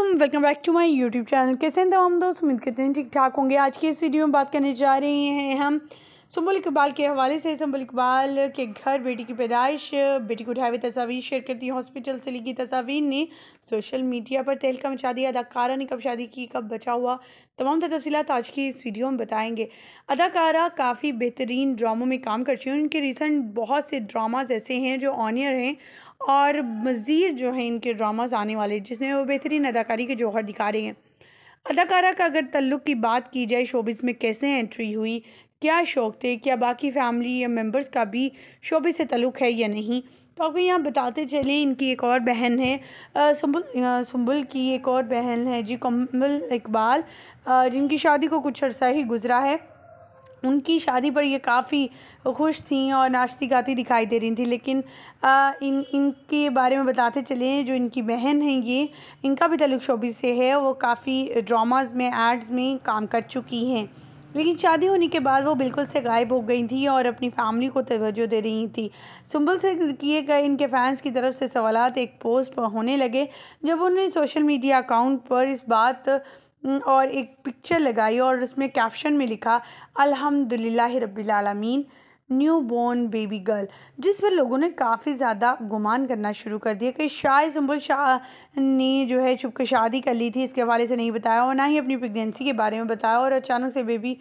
welcome back to my YouTube channel कैसे हैं तमाम दोस्त उम्मीद करते हैं ठीक ठाक होंगे आज की इस वीडियो में बात करने जा रहे हैं हम सुम्बुल इकबाल के हवाले से सुम्बुल इकबाल के घर बेटी की पैदाइश बेटी को उठाई हुई तस्वीर शेयर करती हॉस्पिटल से ली तस्वीर ने सोशल मीडिया पर तहलका मचा दिया अदाकारा ने कब शादी की कब बचा हुआ तमाम तफसी आज की इस वीडियो में बताएंगे अदाकारा काफ़ी बेहतरीन ड्रामों में काम कर चुकी हैं उनके रिसेंट बहुत से ड्रामाज ऐसे हैं जो ऑनियर हैं और मज़ीद जो हैं इनके ड्रामाज आने वाले जिसमें वो बेहतरीन अदाकारी के जौहर दिखा रहे हैं अदाकारा का अगर तल्लुक की बात की जाए शोबिस में कैसे एंट्री हुई क्या शौक़ थे क्या बाकी फैमिली या मेम्बर्स का भी शोबे से तलुक है या नहीं तो अभी यहाँ बताते चले इनकी एक और बहन है सुबुल सुम्बुल सुम्बुल की एक और बहन है जी कमल इकबाल जिनकी शादी को कुछ अर्सा ही गुज़रा है उनकी शादी पर ये काफ़ी खुश थी और नाचती गाती दिखाई दे रही थी लेकिन आ, इन इनके बारे में बताते चले जो इनकी बहन हैं ये इनका भी तलुक शोबी से है वो काफ़ी ड्रामाज़ में एड्स में काम कर चुकी हैं लेकिन शादी होने के बाद वो बिल्कुल से गायब हो गई थी और अपनी फैमिली को तवज्जो दे रही थी सुंबल से किए गए इनके फैंस की तरफ से सवाल एक पोस्ट पर होने लगे जब उन्होंने सोशल मीडिया अकाउंट पर इस बात और एक पिक्चर लगाई और उसमें कैप्शन में लिखा अलहमदिल्ला रबीआलमीन न्यू बॉर्न बेबी गर्ल जिस पर लोगों ने काफ़ी ज़्यादा गुमान करना शुरू कर दिया कि शायद सुम्बुल शाह ने जो है के शादी कर ली थी इसके हवाले से नहीं बताया और ना ही अपनी प्रेगनेंसी के बारे में बताया और अचानक से बेबी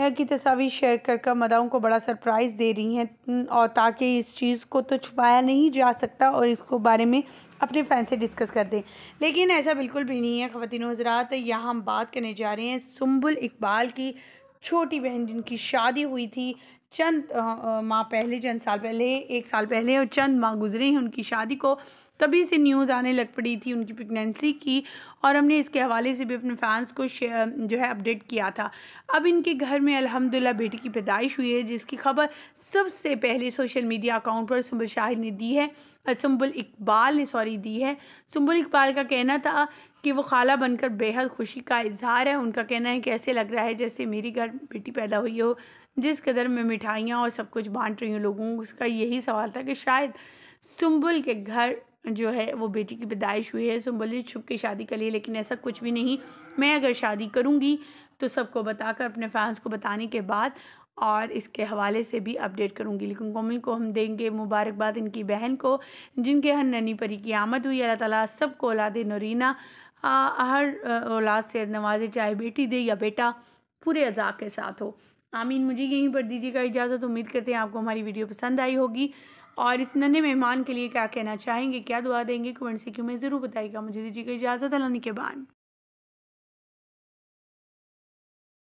की तस्वीर शेयर कर कर मदाओं को बड़ा सरप्राइज़ दे रही हैं और ताकि इस चीज़ को तो छुपाया नहीं जा सकता और इसको बारे में अपने फ़ैन से डिस्कस कर दें लेकिन ऐसा बिल्कुल भी नहीं है ख़वातिन हजरात यहाँ हम बात करने जा रहे हैं सुम्बुल इकबाल की छोटी बहन जिनकी शादी हुई थी चंद माँ पहले चंद साल पहले एक साल पहले और चंद माँ गुजरे हैं उनकी शादी को तभी से न्यूज़ आने लग पड़ी थी उनकी प्रेगनेंसी की और हमने इसके हवाले से भी अपने फैंस को जो है अपडेट किया था अब इनके घर में अल्हम्दुलिल्लाह बेटी की पैदाइश हुई है जिसकी खबर सबसे पहले सोशल मीडिया अकाउंट पर सुबुल शाहिद ने दी है सुबुल इकबाल ने सॉरी दी है सुबुल इकबाल का कहना था कि वो खाला बनकर बेहद खुशी का इजहार है उनका कहना है कि ऐसे लग रहा है जैसे मेरी घर बेटी पैदा हुई हो जिस कदर मैं मिठाइयाँ और सब कुछ बांट रही हूँ लोगों उसका यही सवाल था कि शायद सुबुल के घर जो है वो बेटी की पैदाइश हुई है संभली छुप के शादी कर ली लेकिन ऐसा कुछ भी नहीं मैं अगर शादी करूँगी तो सबको बताकर अपने फैंस को बताने के बाद और इसके हवाले से भी अपडेट करूंगी लेकिन कोमल को हम देंगे मुबारकबाद इनकी बहन को जिनके हर ननी परी की आमद हुई अल्लाह ताला को औलाद नरीना हर औलाद से नवाजे चाहे बेटी दे या बेटा पूरे अज़ाक के साथ हो आमीन मुझे यहीं पर दीजिएगा इजाज़त उम्मीद करते हैं आपको हमारी वीडियो पसंद आई होगी और इस नन्हे मेहमान के लिए क्या कहना चाहेंगे क्या दुआ देंगे कमेंट सेक्शन में ज़रूर बताइएगा मुझे दीजिएगा इजाज़त अल्लाह के बाद